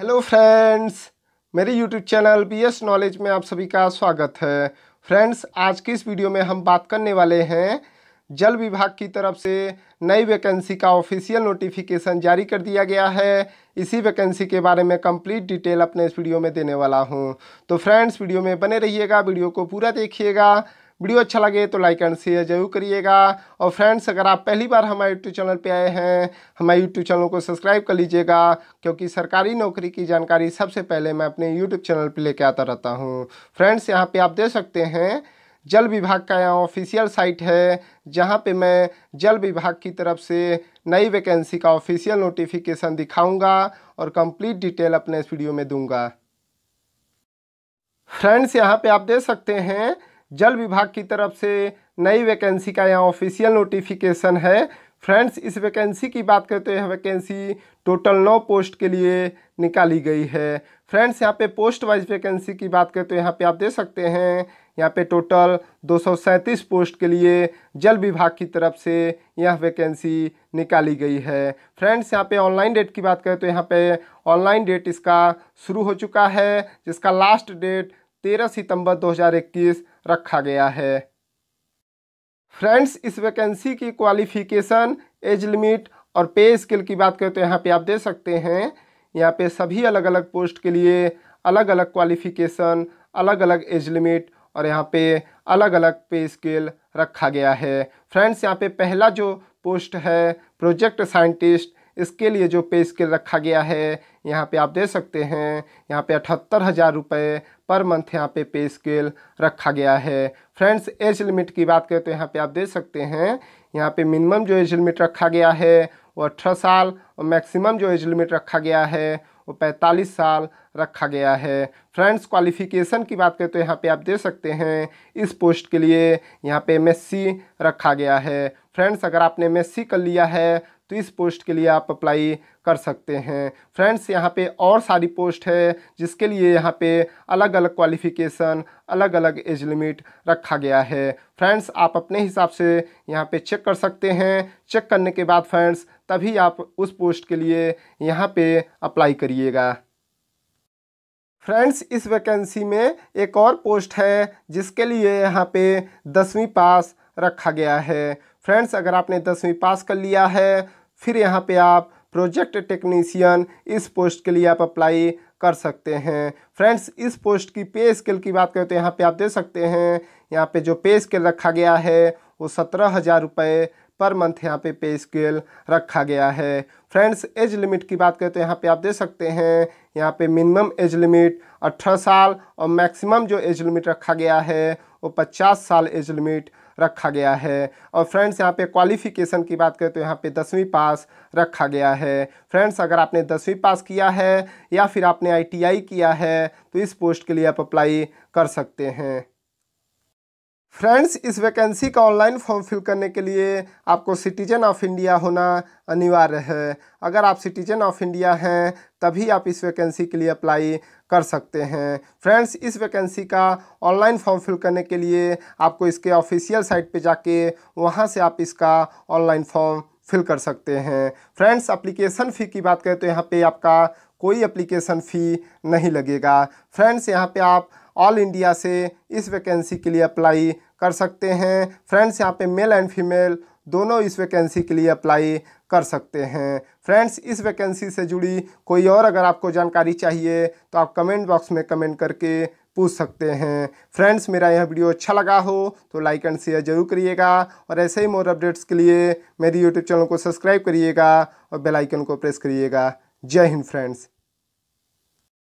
hello friends मेरे YouTube channel B S knowledge में आप सभी का स्वागत है फ्रेंड्स आज की इस वीडियो में हम बात करने वाले हैं जल विभाग की तरफ से नई वैकेंसी का ऑफिशियल नोटिफिकेशन जारी कर दिया गया है इसी वैकेंसी के बारे में कंप्लीट डिटेल अपने इस वीडियो में देने वाला हूं तो फ्रेंड्स वीडियो में बने रहिएगा वीडियो को पूरा देखिएगा वीडियो अच्छा लगे तो लाइक एंड शेयर जरूर करिएगा और फ्रेंड्स अगर आप पहली बार हमारे यूट्यूब चैनल पर आए हैं हमारे यूट्यूब चैनल को सब्सक्राइब कर लीजिएगा क्योंकि सरकारी नौकरी की जानकारी सबसे पहले मैं अपने यूट्यूब चैनल पर लेके आता रहता हूँ फ्रेंड्स यहाँ पर आप देख सकते हैं जल विभाग का यहाँ ऑफिशियल साइट है जहाँ पे मैं जल विभाग की तरफ से नई वैकेंसी का ऑफिशियल नोटिफिकेशन दिखाऊंगा और कंप्लीट डिटेल अपने इस वीडियो में दूंगा फ्रेंड्स यहाँ पे आप देख सकते हैं जल विभाग की तरफ से नई वैकेंसी का यहाँ ऑफिशियल नोटिफिकेशन है फ्रेंड्स इस वैकेंसी की बात करते हैं यह वैकेंसी टोटल नौ पोस्ट के लिए निकाली गई है फ्रेंड्स यहाँ पे पोस्ट वाइज वैकेंसी की बात करें तो यहाँ पे आप दे सकते हैं यहाँ पे टोटल दो पोस्ट के लिए जल विभाग की तरफ से यह वैकेंसी निकाली गई है फ्रेंड्स यहाँ पे ऑनलाइन डेट की बात करें तो यहाँ पे ऑनलाइन डेट इसका शुरू हो चुका है जिसका लास्ट डेट तेरह सितंबर रखा गया है फ्रेंड्स इस वैकेंसी की क्वालिफिकेशन एज लिमिट और पे स्किल की बात करें तो यहाँ पे आप दे सकते हैं यहाँ पे सभी अलग अलग पोस्ट के लिए अलग अलग क्वालिफिकेशन अलग अलग एज लिमिट और यहाँ पे अलग अलग पे स्केल रखा गया है फ्रेंड्स यहाँ पे पहला जो पोस्ट है प्रोजेक्ट साइंटिस्ट इसके लिए जो पे स्केल रखा गया है यहाँ पे आप दे सकते हैं यहाँ पे अठहत्तर हज़ार रुपये पर मंथ यहाँ पे पे स्केल रखा गया है फ्रेंड्स एज लिमिट की बात करें तो यहाँ पे आप दे सकते हैं यहाँ पे मिनिमम जो एज लिमिट रखा गया है वो अठारह साल और मैक्सिमम जो एज लिमिट रखा गया है वो पैंतालीस साल रखा गया है फ्रेंड्स क्वालिफिकेशन की बात करें तो यहाँ पे आप दे सकते हैं इस पोस्ट के लिए यहाँ पे एम रखा गया है फ्रेंड्स अगर आपने एम कर लिया है तो इस पोस्ट के लिए आप अप्लाई कर सकते हैं फ्रेंड्स यहाँ पे और सारी पोस्ट है जिसके लिए यहाँ पे अलग अलग क्वालिफ़िकेशन अलग अलग एज लिमिट रखा गया है फ्रेंड्स आप अपने हिसाब से यहाँ पे चेक कर सकते हैं चेक करने के बाद फ्रेंड्स तभी आप उस पोस्ट के लिए यहाँ पे अप्लाई करिएगा फ्रेंड्स इस वैकेंसी में एक और पोस्ट है जिसके लिए यहाँ पे दसवीं पास रखा गया है फ्रेंड्स अगर आपने दसवीं पास कर लिया है फिर यहाँ पे आप प्रोजेक्ट टेक्नीशियन इस पोस्ट के लिए आप अप्लाई कर सकते हैं फ्रेंड्स इस पोस्ट की पे स्केल की बात करें तो यहाँ पे आप दे सकते हैं यहाँ पे जो पे स्केल रखा गया है वो सत्रह हज़ार रुपये पर मंथ यहाँ पे पे स्केल रखा गया है फ्रेंड्स एज लिमिट की बात करें तो यहाँ पे आप दे सकते हैं यहाँ पे मिनिमम एज लिमिट अठारह साल और मैक्सिमम जो एज लिमिट रखा गया है वो पचास साल एज लिमिट रखा गया है और फ्रेंड्स यहाँ पे क्वालिफिकेशन की बात करें तो यहाँ पे दसवीं पास रखा गया है फ्रेंड्स अगर आपने दसवीं पास किया है या फिर आपने आईटीआई किया है तो इस पोस्ट के लिए आप अप्लाई कर सकते हैं फ्रेंड्स इस वैकेंसी का ऑनलाइन फॉर्म फिल करने के लिए आपको सिटीजन ऑफ इंडिया होना अनिवार्य है अगर आप सिटीजन ऑफ इंडिया हैं तभी आप इस वैकेंसी के लिए अप्लाई कर सकते हैं फ्रेंड्स इस वैकेंसी का ऑनलाइन फॉर्म फिल करने के लिए आपको इसके ऑफिशियल साइट पे जाके वहाँ से आप इसका ऑनलाइन फॉर्म फिल कर सकते हैं फ्रेंड्स अप्लीकेशन फ़ी की बात करें तो यहाँ पर आपका कोई अप्लीकेशन फ़ी नहीं लगेगा फ्रेंड्स यहाँ पर आप ऑल इंडिया से इस वैकेंसी के लिए अप्लाई कर सकते हैं फ्रेंड्स यहाँ पे मेल एंड फीमेल दोनों इस वैकेंसी के लिए अप्लाई कर सकते हैं फ्रेंड्स इस वैकेंसी से जुड़ी कोई और अगर आपको जानकारी चाहिए तो आप कमेंट बॉक्स में कमेंट करके पूछ सकते हैं फ्रेंड्स मेरा यह वीडियो अच्छा लगा हो तो लाइक एंड शेयर जरूर करिएगा और ऐसे ही मोर अपडेट्स के लिए मेरी यूट्यूब चैनल को सब्सक्राइब करिएगा और बेलाइकन को प्रेस करिएगा जय हिंद फ्रेंड्स